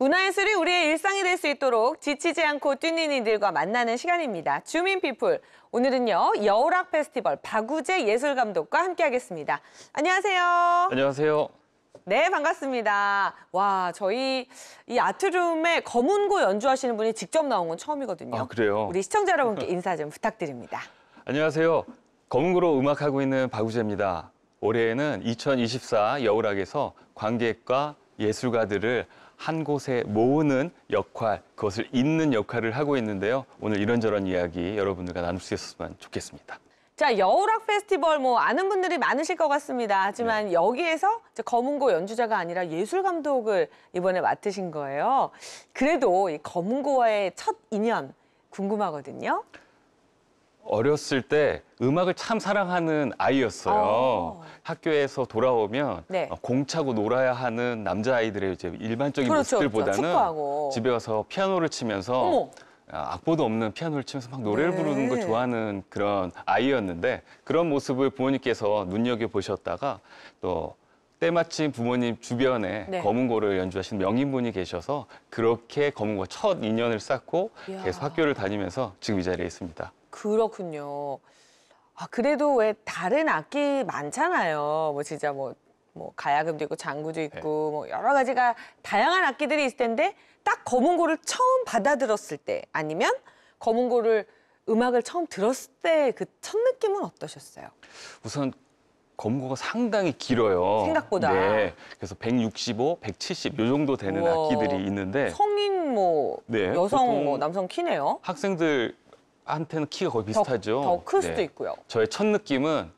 문화예술이 우리의 일상이 될 수 있도록 지치지 않고 뛰는 이들과 만나는 시간입니다. 주민피플. 오늘은요, 여우락 페스티벌 박우재 예술감독과 함께하겠습니다. 안녕하세요. 안녕하세요. 네, 반갑습니다. 와, 저희 이 아트룸에 검은고 연주하시는 분이 직접 나온 건 처음이거든요. 아, 그래요? 우리 시청자 여러분께 인사 좀 부탁드립니다. 안녕하세요. 검은고로 음악하고 있는 박우재입니다. 올해에는 2024 여우락에서 관객과 예술가들을 한 곳에 모으는 역할, 그것을 잇는 역할을 하고 있는데요. 오늘 이런저런 이야기 여러분들과 나눌 수 있었으면 좋겠습니다. 자, 여우락 페스티벌 뭐 아는 분들이 많으실 것 같습니다. 하지만 네. 여기에서 검은고 연주자가 아니라 예술 감독을 이번에 맡으신 거예요. 그래도 이 검은고와의 첫 인연 궁금하거든요. 어렸을 때 음악을 참 사랑하는 아이였어요. 아. 학교에서 돌아오면 네. 어, 공차고 놀아야 하는 남자아이들의 이제 일반적인 그렇죠, 그렇죠. 모습들보다는 그렇죠. 집에 와서 피아노를 치면서 어머. 아, 악보도 없는 피아노를 치면서 막 노래를 네. 부르는 걸 좋아하는 그런 아이였는데 그런 모습을 부모님께서 눈여겨보셨다가 또 때마침 부모님 주변에 네. 검은고를 연주하신 명인분이 계셔서 그렇게 검은고 첫 인연을 쌓고 이야. 계속 학교를 다니면서 지금 이 자리에 있습니다. 그렇군요. 아, 그래도 왜 다른 악기 많잖아요. 뭐 진짜 뭐, 뭐 가야금도 있고 장구도 네. 있고 네. 뭐 여러 가지가 다양한 악기들이 있을 텐데 딱 검은고를 처음 받아들었을 때 아니면 검은고를 음악을 처음 들었을 때 그 첫 느낌은 어떠셨어요? 우선 검고가 은 상당히 길어요. 생각보다. 네. 그래서 165, 170 요 정도 되는 우와, 악기들이 있는데 성인 뭐 네, 여성 뭐 남성 키네요. 학생들 한테는 키가 거의 비슷하죠. 더 클 수도 네. 있고요. 저의 첫 느낌은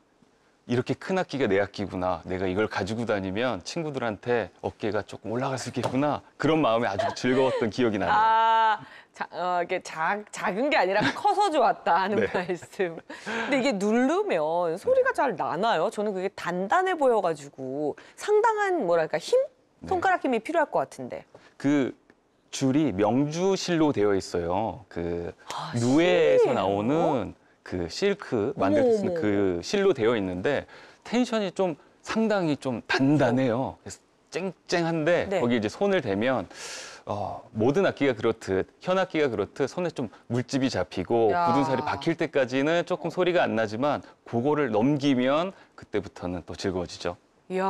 이렇게 큰 악기가 내 악기구나. 내가 이걸 가지고 다니면 친구들한테 어깨가 조금 올라갈 수 있겠구나. 그런 마음에 아주 즐거웠던 기억이 나네요. 아, 자, 어, 이게 작, 작은 게 아니라 커서 좋았다 하는 네. 말씀. 근데 이게 누르면 소리가 잘 나나요? 저는 그게 단단해 보여가지고 상당한 뭐랄까 힘? 네. 손가락 힘이 필요할 것 같은데. 그 줄이 명주실로 되어 있어요. 그 아, 누에에서 나오는 그 실크 만들 수있그 실로 되어 있는데 텐션이 좀 상당히 좀 단단해요. 그래서 쨍쨍한데 네. 거기 이제 손을 대면 어, 모든 악기가 그렇듯 현악기가 그렇듯 손에 좀 물집이 잡히고 야. 굳은 살이 박힐 때까지는 조금 소리가 안 나지만 그거를 넘기면 그때부터는 또 즐거워지죠. 이야.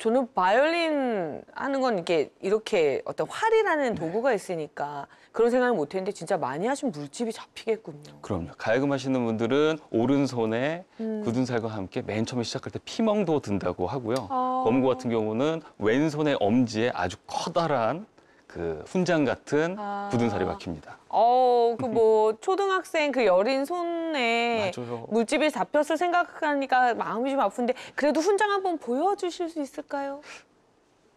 저는 바이올린 하는 건 이렇게 이렇게 어떤 활이라는 네. 도구가 있으니까 그런 생각을 못 했는데 진짜 많이 하신 물집이 잡히겠군요. 그럼요. 가야금 하시는 분들은 오른손에 음. 굳은 살과 함께 맨 처음에 시작할 때 피멍도 든다고 하고요. 아. 검고 같은 경우는 왼손의 엄지에 아주 커다란 그 훈장 같은 아. 굳은 살이 박힙니다. 어, 그 뭐 초등학생 그 여린 손에 물집이 잡혔을 생각하니까 마음이 좀 아픈데 그래도 훈장 한번 보여주실 수 있을까요?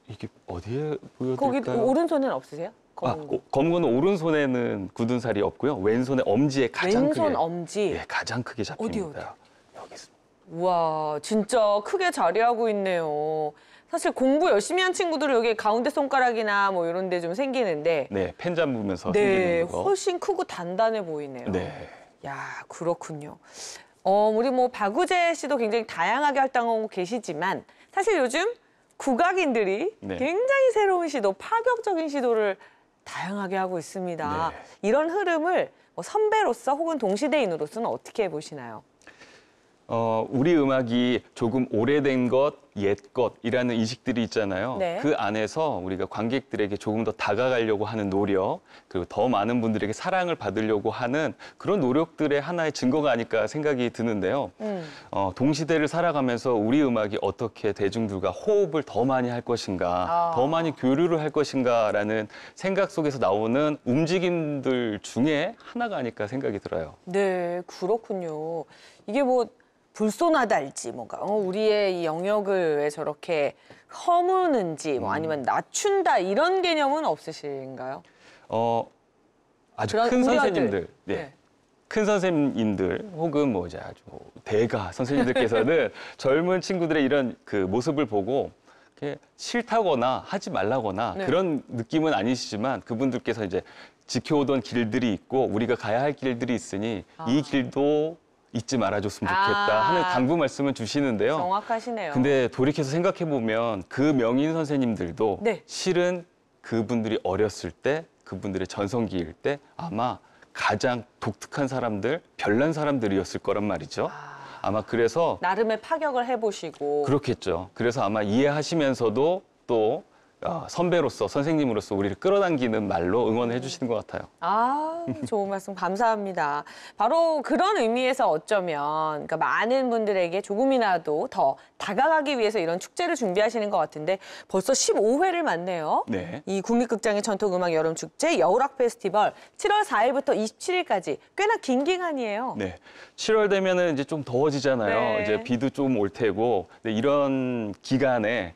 이게 어디에 거기 보여드릴까요? 오른손에는 없으세요? 아, 검은 거. 오- 검은 거 오른손에는 굳은 살이 없고요. 왼손에 엄지에 가장 왼손 크게 엄지. 예, 가장 크게 잡힙니다. 어디, 어디? 여기 있습니다. 우와, 진짜 크게 자리하고 있네요. 사실 공부 열심히 한 친구들은 여기 가운데 손가락이나 뭐 이런 데 좀 생기는데 네, 펜 잡으면서 네, 생기는 거. 훨씬 크고 단단해 보이네요. 네. 야, 그렇군요. 어, 우리 뭐 박우재 씨도 굉장히 다양하게 활동하고 계시지만 사실 요즘 국악인들이 네. 굉장히 새로운 시도, 파격적인 시도를 다양하게 하고 있습니다. 네. 이런 흐름을 뭐 선배로서 혹은 동시대인으로서는 어떻게 보시나요? 어, 우리 음악이 조금 오래된 것, 옛것이라는 인식들이 있잖아요. 네. 그 안에서 우리가 관객들에게 조금 더 다가가려고 하는 노력, 그리고 더 많은 분들에게 사랑을 받으려고 하는 그런 노력들의 하나의 증거가 아닐까 생각이 드는데요. 음. 어, 동시대를 살아가면서 우리 음악이 어떻게 대중들과 호흡을 더 많이 할 것인가, 아. 더 많이 교류를 할 것인가라는 생각 속에서 나오는 움직임들 중에 하나가 아닐까 생각이 들어요. 네, 그렇군요. 이게 뭐 불손나달지 뭔가 어, 우리의 이 영역을 왜 저렇게 허무는지 뭐 음. 아니면 낮춘다 이런 개념은 없으신가요? 어 아주 큰 선생님들, 예. 네. 큰 선생님들 혹은 뭐 이제 아주 대가 선생님들께서는 젊은 친구들의 이런 그 모습을 보고 이렇게 싫다거나 하지 말라거나 네. 그런 느낌은 아니시지만 그분들께서 이제 지켜오던 길들이 있고 우리가 가야 할 길들이 있으니 아. 이 길도 잊지 말아줬으면 아. 좋겠다 아. 하는 당부 말씀을 주시는데요. 정확하시네요. 근데 돌이켜서 생각해 보면 그 명인 선생님들도 네. 실은 그분들이 어렸을 때 그분들의 전성기일 때 아마 가장 독특한 사람들, 별난 사람들이었을 거란 말이죠. 아. 아마 그래서 나름의 파격을 해보시고 그렇겠죠. 그래서 아마 이해하시면서도 또 아, 선배로서 선생님으로서 우리를 끌어당기는 말로 응원해 주시는 것 같아요. 아 좋은 말씀 감사합니다. 바로 그런 의미에서 어쩌면 그러니까 많은 분들에게 조금이라도 더 다가가기 위해서 이런 축제를 준비하시는 것 같은데 벌써 15회를 맞네요. 네. 이 국립극장의 전통음악 여름축제 여우락 페스티벌 7월 4일부터 27일까지 꽤나 긴 기간이에요. 네. 7월 되면은 이제 좀 더워지잖아요. 네. 이제 비도 좀 올 테고 이런 기간에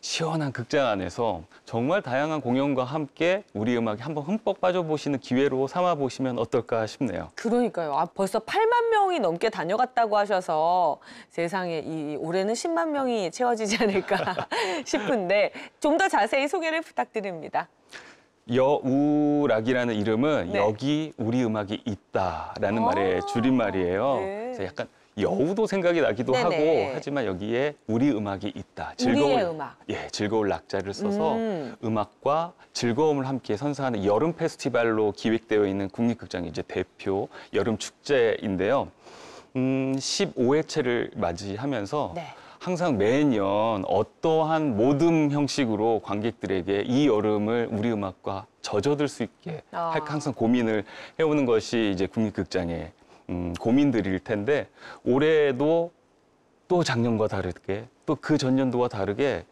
시원한 극장 안에서 정말 다양한 공연과 함께 우리 음악에 한번 흠뻑 빠져보시는 기회로 삼아보시면 어떨까 싶네요. 그러니까요. 아, 벌써 8만 명이 넘게 다녀갔다고 하셔서 세상에 이 올해는 10만 명이 채워지지 않을까 싶은데 좀 더 자세히 소개를 부탁드립니다. 여우락이라는 이름은 네. 여기 우리 음악이 있다라는 아 말의 줄임말이에요. 네. 그래서 약간 여우도 생각이 나기도 네네. 하고 하지만 여기에 우리 음악이 있다. 즐거운 음악. 예, 즐거운 낙자를 써서 음. 악과 즐거움을 함께 선사하는 여름 페스티벌로 기획되어 있는 국립극장 의 이제 대표 여름 축제인데요. 음, 15회째를 맞이하면서 네. 항상 매년 어떠한 모든 형식으로 관객들에게 이 여름을 우리 음악과 젖어들 수 있게 아. 항상 고민을 해오는 것이 이제 국립극장의 음, 고민들일 텐데 올해도 또 작년과 다르게 또 그 전년도와 다르게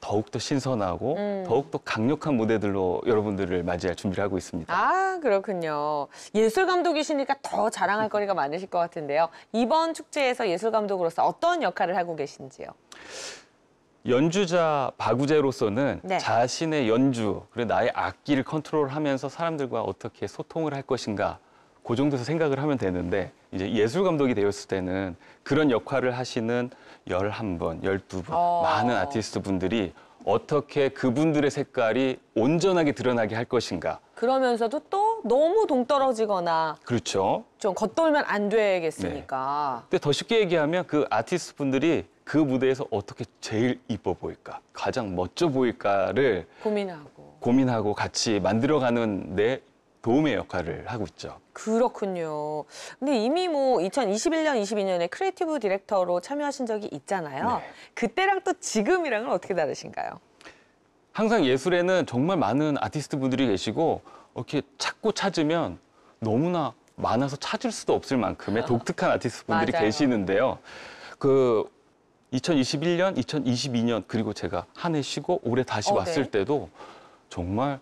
더욱더 신선하고 음. 더욱더 강력한 무대들로 여러분들을 맞이할 준비를 하고 있습니다. 아 그렇군요. 예술 감독이시니까 더 자랑할 음. 거리가 많으실 것 같은데요. 이번 축제에서 예술 감독으로서 어떤 역할을 하고 계신지요? 연주자 바구제로서는 네. 자신의 연주, 그리고 나의 악기를 컨트롤하면서 사람들과 어떻게 소통을 할 것인가 그 정도에서 생각을 하면 되는데 이제 예술 감독이 되었을 때는 그런 역할을 하시는 열 한 번 열 두 번 어. 많은 아티스트 분들이 어떻게 그분들의 색깔이 온전하게 드러나게 할 것인가. 그러면서도 또 너무 동떨어지거나 그렇죠. 좀 겉돌면 안 되겠으니까. 네. 근데 더 쉽게 얘기하면 그 아티스트 분들이 그 무대에서 어떻게 제일 이뻐 보일까, 가장 멋져 보일까를 고민하고 고민하고 같이 만들어가는 데 도움의 역할을 하고 있죠. 그렇군요. 근데 이미 뭐 2021년, 22년에 크리에이티브 디렉터로 참여하신 적이 있잖아요. 네. 그때랑 또 지금이랑은 어떻게 다르신가요? 항상 예술에는 정말 많은 아티스트 분들이 계시고 이렇게 찾고 찾으면 너무나 많아서 찾을 수도 없을 만큼의 독특한 아티스트 분들이 계시는데요. 그 2021년, 2022년 그리고 제가 한 해 쉬고 올해 다시 어, 왔을 네. 때도 정말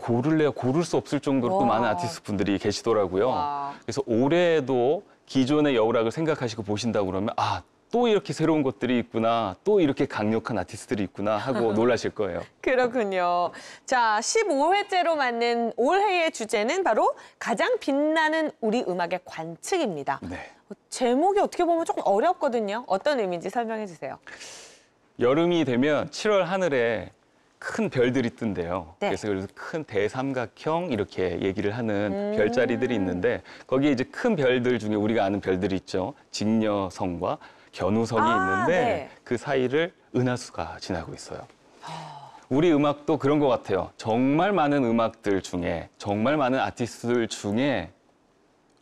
고를래야 고를 수 없을 정도로 또 많은 아티스트 분들이 계시더라고요. 와. 그래서 올해도 기존의 여우락을 생각하시고 보신다고 그러면 아, 또 이렇게 새로운 것들이 있구나, 또 이렇게 강력한 아티스트들이 있구나 하고 놀라실 거예요. 그렇군요. 자, 15회째로 맞는 올해의 주제는 바로 가장 빛나는 우리 음악의 관측입니다. 네. 어, 제목이 어떻게 보면 조금 어렵거든요. 어떤 의미인지 설명해 주세요. 여름이 되면 7월 하늘에 큰 별들이 뜬대요. 네. 그래서 그래서 큰 대삼각형 이렇게 얘기를 하는 음 별자리들이 있는데 거기에 이제 큰 별들 중에 우리가 아는 별들이 있죠. 직녀성과 견우성이 아, 있는데 네. 그 사이를 은하수가 지나고 있어요. 아. 우리 음악도 그런 것 같아요. 정말 많은 음악들 중에 정말 많은 아티스트들 중에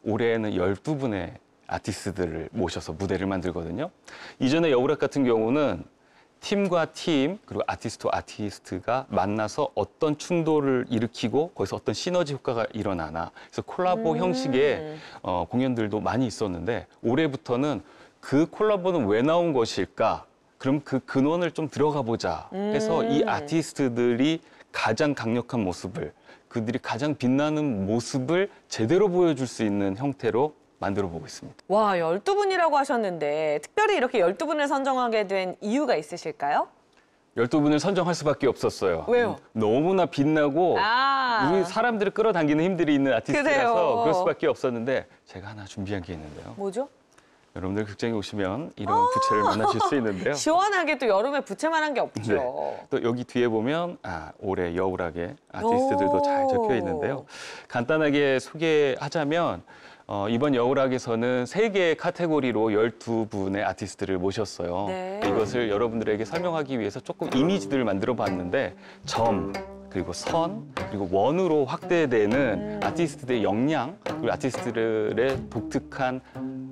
올해에는 12분의 아티스트들을 모셔서 무대를 만들거든요. 이전에 여우락 같은 경우는 팀과 팀 그리고 아티스트와 아티스트가 만나서 어떤 충돌을 일으키고 거기서 어떤 시너지 효과가 일어나나 그래서 콜라보 음. 형식의 어, 공연들도 많이 있었는데 올해부터는 그 콜라보는 왜 나온 것일까 그럼 그 근원을 좀 들어가 보자 해서 음. 이 아티스트들이 가장 강력한 모습을 그들이 가장 빛나는 모습을 제대로 보여줄 수 있는 형태로 만들어 보고 있습니다. 와, 12분이라고 하셨는데 특별히 이렇게 12분을 선정하게 된 이유가 있으실까요? 12분을 선정할 수밖에 없었어요. 왜요? 너무나 빛나고 아 우리 사람들을 끌어당기는 힘들이 있는 아티스트라서 그래요. 그럴 수밖에 없었는데 제가 하나 준비한 게 있는데요. 뭐죠? 여러분들 극장에 오시면 이런 부채를 아. 만나실 수 있는데요. 시원하게 또 여름에 부채만한 게 없죠. 네. 또 여기 뒤에 보면 아, 올해 여우락게 아티스트들도 잘 적혀 있는데요. 간단하게 소개하자면 어, 이번 여우락에서는 세 개의 카테고리로 12분의 아티스트를 모셨어요. 네. 이것을 여러분들에게 설명하기 위해서 조금 이미지들을 만들어 봤는데 점, 그리고 선, 그리고 원으로 확대되는 음. 아티스트들의 역량, 그리고 아티스트들의 독특한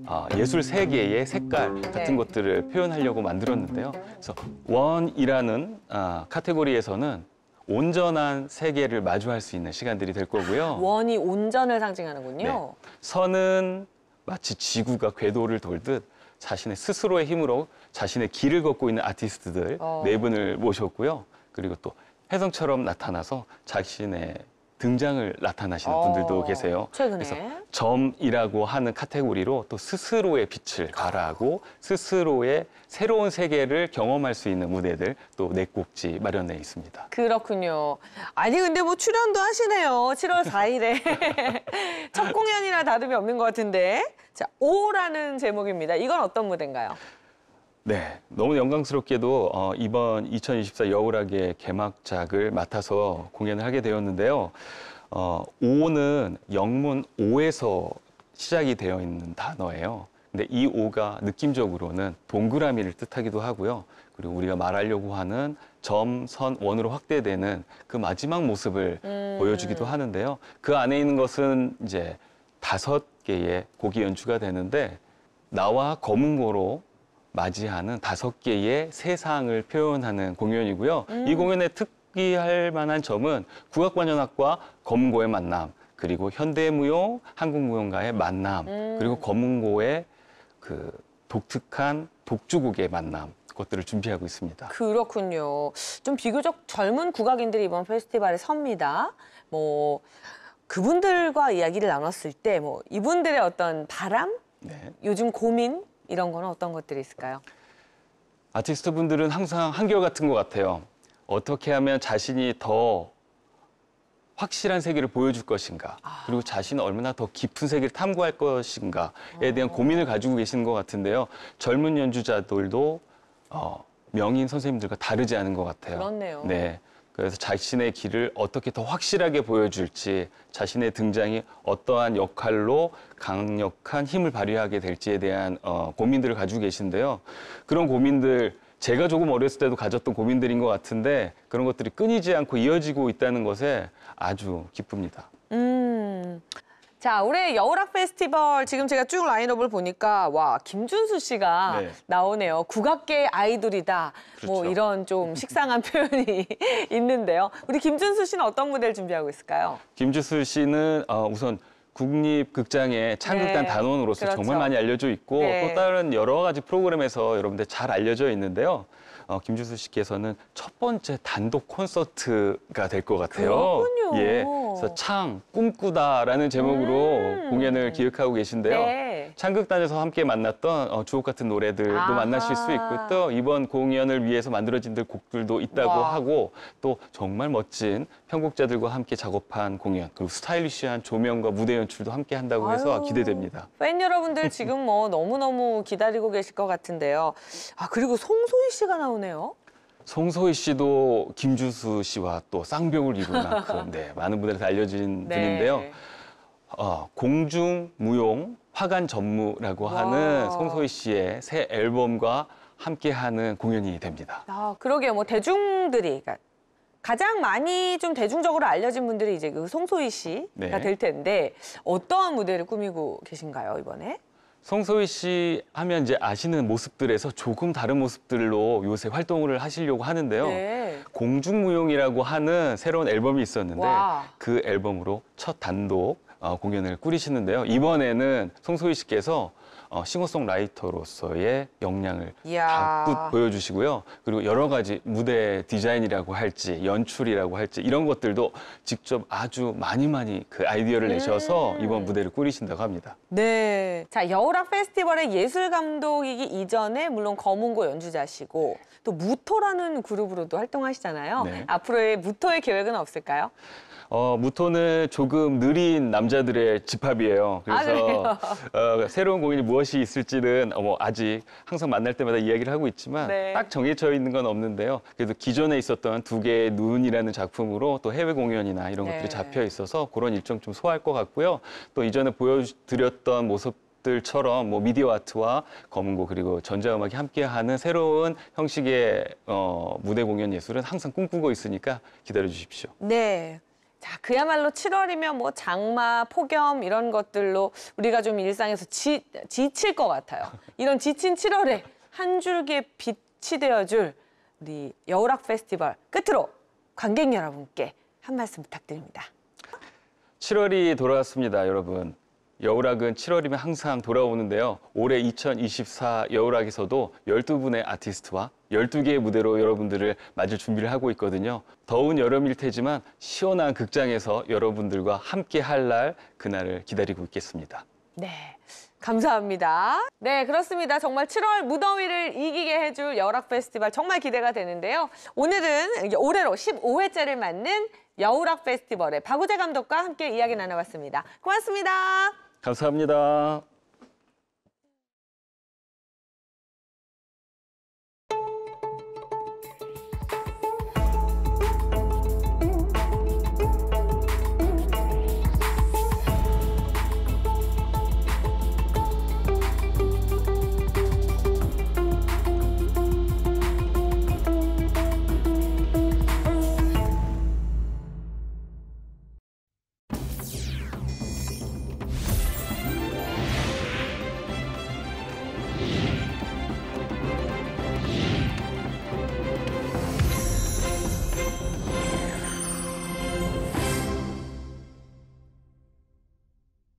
어, 예술 세계의 색깔 같은 네. 것들을 표현하려고 만들었는데요. 그래서 원이라는 아, 카테고리에서는 온전한 세계를 마주할 수 있는 시간들이 될 거고요. 원이 온전을 상징하는군요. 네. 선은 마치 지구가 궤도를 돌듯 자신의 스스로의 힘으로 자신의 길을 걷고 있는 아티스트들 어. 네 분을 모셨고요. 그리고 또 혜성처럼 나타나서 자신의 등장을 나타나시는 분들도 어, 계세요. 최근에? 그래서 점이라고 하는 카테고리로 또 스스로의 빛을 발하고 스스로의 새로운 세계를 경험할 수 있는 무대들 또 넷곡지 마련해 있습니다. 그렇군요. 아니 근데 뭐 출연도 하시네요. 7월 4일에 첫 공연이라 다름이 없는 것 같은데 자 오라는 제목입니다. 이건 어떤 무대인가요? 네, 너무 영광스럽게도 어, 이번 2024 여우락의 개막작을 맡아서 공연을 하게 되었는데요. 어, 오는 영문 오에서 시작이 되어 있는 단어예요. 근데 이 오가 느낌적으로는 동그라미를 뜻하기도 하고요. 그리고 우리가 말하려고 하는 점, 선, 원으로 확대되는 그 마지막 모습을 음... 보여주기도 하는데요. 그 안에 있는 것은 이제 다섯 개의 곡이 연주가 되는데 나와 검은고로 맞이하는 다섯 개의 세상을 표현하는 공연이고요. 음. 이 공연의 특기할 만한 점은 국악관현악과 검고의 만남, 그리고 현대무용, 한국무용가의 만남, 음. 그리고 검은고의 그 독특한 독주국의 만남, 것들을 준비하고 있습니다. 그렇군요. 좀 비교적 젊은 국악인들이 이번 페스티벌에 섭니다. 뭐 그분들과 이야기를 나눴을 때 뭐 이분들의 어떤 바람, 네. 요즘 고민 이런 거는 어떤 것들이 있을까요? 아티스트 분들은 항상 한결같은 것 같아요. 어떻게 하면 자신이 더 확실한 세계를 보여줄 것인가 아... 그리고 자신은 얼마나 더 깊은 세계를 탐구할 것인가에 대한 어... 고민을 가지고 계시는 것 같은데요. 젊은 연주자들도 어, 명인 선생님들과 다르지 않은 것 같아요. 그렇네요. 네. 그래서 자신의 길을 어떻게 더 확실하게 보여줄지 자신의 등장이 어떠한 역할로 강력한 힘을 발휘하게 될지에 대한 어, 고민들을 가지고 계신데요. 그런 고민들 제가 조금 어렸을 때도 가졌던 고민들인 것 같은데 그런 것들이 끊이지 않고 이어지고 있다는 것에 아주 기쁩니다. 음. 자, 올해 여우락 페스티벌 지금 제가 쭉 라인업을 보니까 와, 김준수 씨가 네. 나오네요. 국악계 아이돌이다. 뭐 그렇죠. 뭐 이런 좀 식상한 표현이 있는데요. 우리 김준수 씨는 어떤 무대를 준비하고 있을까요? 김준수 씨는 어, 우선 국립극장의 창극단 네. 단원으로서 그렇죠. 정말 많이 알려져 있고 네. 또 다른 여러 가지 프로그램에서 여러분들 잘 알려져 있는데요. 어, 김주수 씨께서는 첫 번째 단독 콘서트가 될 것 같아요. 그렇군요. 예, 그래서 창 꿈꾸다라는 제목으로 음. 공연을 기획하고 계신데요. 네. 창극단에서 함께 만났던 어, 주옥 같은 노래들도 아하. 만나실 수 있고 또 이번 공연을 위해서 만들어진 곡들도 있다고 와. 하고 또 정말 멋진 편곡자들과 함께 작업한 공연 그리고 스타일리시한 조명과 무대 연출도 함께 한다고 해서 아유. 기대됩니다. 팬 여러분들 지금 뭐 너무너무 기다리고 계실 것 같은데요. 아 그리고 송소희 씨가 나오네요. 송소희 씨도 김주수 씨와 또 쌍벽을 입을 만큼 네, 많은 분들에테 알려진 네. 분인데요. 어, 공중, 무용, 화관 전무라고 하는 송소희 씨의 새 앨범과 함께하는 공연이 됩니다. 아, 그러게요. 뭐 대중들이 그러니까 가장 많이 좀 대중적으로 알려진 분들이 이제 그 송소희 씨가 네. 될 텐데 어떠한 무대를 꾸미고 계신가요 이번에? 송소희 씨 하면 이제 아시는 모습들에서 조금 다른 모습들로 요새 활동을 하시려고 하는데요. 네. 공중무용이라고 하는 새로운 앨범이 있었는데 와. 그 앨범으로 첫 단독 어, 공연을 꾸리시는데요. 이번에는 송소희 씨께서 어, 싱어송라이터로서의 역량을 이꾸 보여주시고요. 그리고 여러 가지 무대 디자인이라고 할지 연출이라고 할지 이런 것들도 직접 아주 많이 많이 그 아이디어를 내셔서 음. 이번 무대를 꾸리신다고 합니다. 네. 자, 여우락 페스티벌의 예술 감독이기 이전에 물론 거문고 연주자시고 또 무토라는 그룹으로도 활동하시잖아요. 네. 앞으로의 무토의 계획은 없을까요? 어, 무토는 조금 느린 남자들의 집합이에요. 그래서 아, 어, 새로운 공연이 무엇이 무엇이 있을지는 어, 뭐 아직 항상 만날 때마다 이야기를 하고 있지만 네. 딱 정해져 있는 건 없는데요. 그래도 기존에 있었던 두 개의 눈이라는 작품으로 또 해외 공연이나 이런 것들이 네. 잡혀 있어서 그런 일정 좀 소화할 것 같고요. 또 이전에 보여드렸던 모습 들처럼 뭐 미디어 아트와 검은고 그리고 전자음악이 함께하는 새로운 형식의 어, 무대 공연 예술은 항상 꿈꾸고 있으니까 기다려 주십시오. 네, 그야말로 7월이면 뭐 장마, 폭염 이런 것들로 우리가 좀 일상에서 지, 지칠 것 같아요. 이런 지친 7월에 한 줄기의 빛이 되어줄 우리 여우락 페스티벌 끝으로 관객 여러분께 한 말씀 부탁드립니다. 7월이 돌아왔습니다, 여러분. 여우락은 7월이면 항상 돌아오는데요. 올해 2024 여우락에서도 12분의 아티스트와 12개의 무대로 여러분들을 맞을 준비를 하고 있거든요. 더운 여름일 테지만 시원한 극장에서 여러분들과 함께 할 날 그날을 기다리고 있겠습니다. 네. 감사합니다. 네, 그렇습니다. 정말 7월 무더위를 이기게 해줄 열락 페스티벌 정말 기대가 되는데요. 오늘은 올해로 15회째를 맞는 여우락 페스티벌의 박우재 감독과 함께 이야기 나눠봤습니다. 고맙습니다. 감사합니다.